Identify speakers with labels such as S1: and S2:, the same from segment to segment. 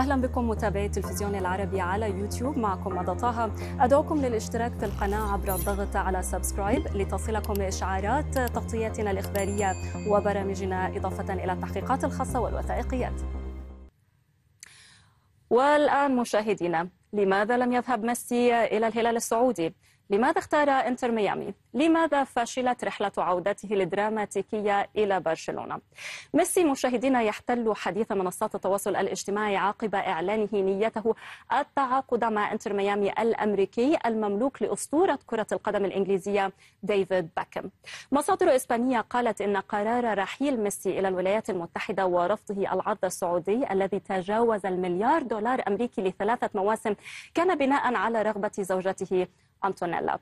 S1: أهلا بكم متابعي التلفزيون العربي على يوتيوب معكم مدى طه أدعوكم للاشتراك في القناة عبر الضغط على سبسكرايب لتصلكم إشعارات تغطياتنا الإخبارية وبرامجنا إضافة إلى التحقيقات الخاصة والوثائقيات والآن مشاهدينا لماذا لم يذهب ميسي إلى الهلال السعودي؟ لماذا اختار انتر ميامي؟ لماذا فشلت رحلة عودته الدراماتيكية إلى برشلونة؟ ميسي مشاهدينا يحتل حديث منصات التواصل الاجتماعي عقب إعلانه نيته التعاقد مع انتر ميامي الأمريكي المملوك لأسطورة كرة القدم الإنجليزية ديفيد باكم مصادر إسبانية قالت إن قرار رحيل ميسي إلى الولايات المتحدة ورفضه العرض السعودي الذي تجاوز المليار دولار أمريكي لثلاثة مواسم كان بناء على رغبة زوجته أنتونيلا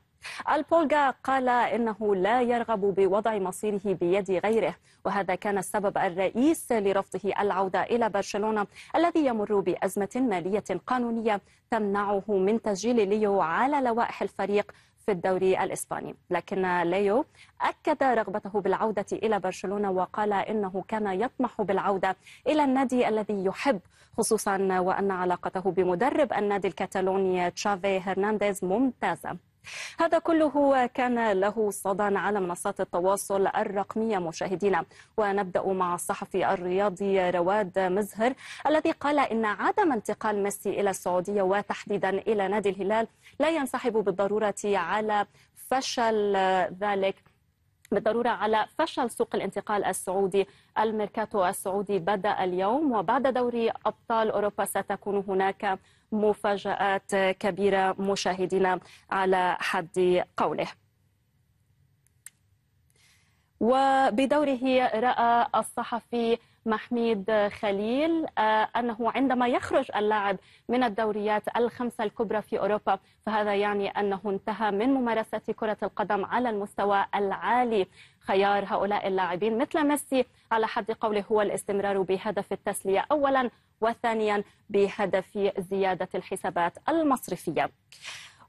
S1: البولغا قال إنه لا يرغب بوضع مصيره بيد غيره وهذا كان السبب الرئيس لرفضه العودة إلى برشلونة الذي يمر بأزمة مالية قانونية تمنعه من تسجيل ليو على لوائح الفريق في الدوري الإسباني لكن ليو أكد رغبته بالعودة إلى برشلونة وقال إنه كان يطمح بالعودة إلى النادي الذي يحب خصوصا وأن علاقته بمدرب النادي الكتالوني تشافي هرنانديز ممتازة هذا كله كان له صدى على منصات التواصل الرقمية مشاهدينا ونبدأ مع الصحفي الرياضي رواد مزهر الذي قال إن عدم انتقال ميسي إلى السعودية وتحديدا إلى نادي الهلال لا ينسحب بالضرورة على فشل ذلك بالضرورة على فشل سوق الانتقال السعودي الميركاتو السعودي بدأ اليوم وبعد دوري أبطال أوروبا ستكون هناك مفاجآت كبيرة مشاهدينا على حد قوله وبدوره رأى الصحفي محميد خليل آه، أنه عندما يخرج اللاعب من الدوريات الخمسة الكبرى في أوروبا فهذا يعني أنه انتهى من ممارسة كرة القدم على المستوى العالي خيار هؤلاء اللاعبين مثل ميسي على حد قوله هو الاستمرار بهدف التسلية أولا وثانيا بهدف زيادة الحسابات المصرفية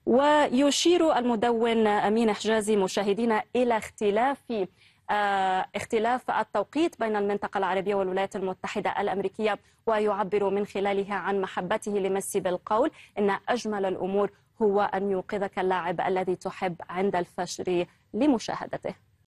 S1: ويشير المدون أمين حجازي مشاهدينا إلى اختلاف آه، اختلاف التوقيت بين المنطقة العربية والولايات المتحدة الأمريكية ويعبر من خلالها عن محبته لميسي بالقول إن أجمل الأمور هو أن يوقظك اللاعب الذي تحب عند الفجر لمشاهدته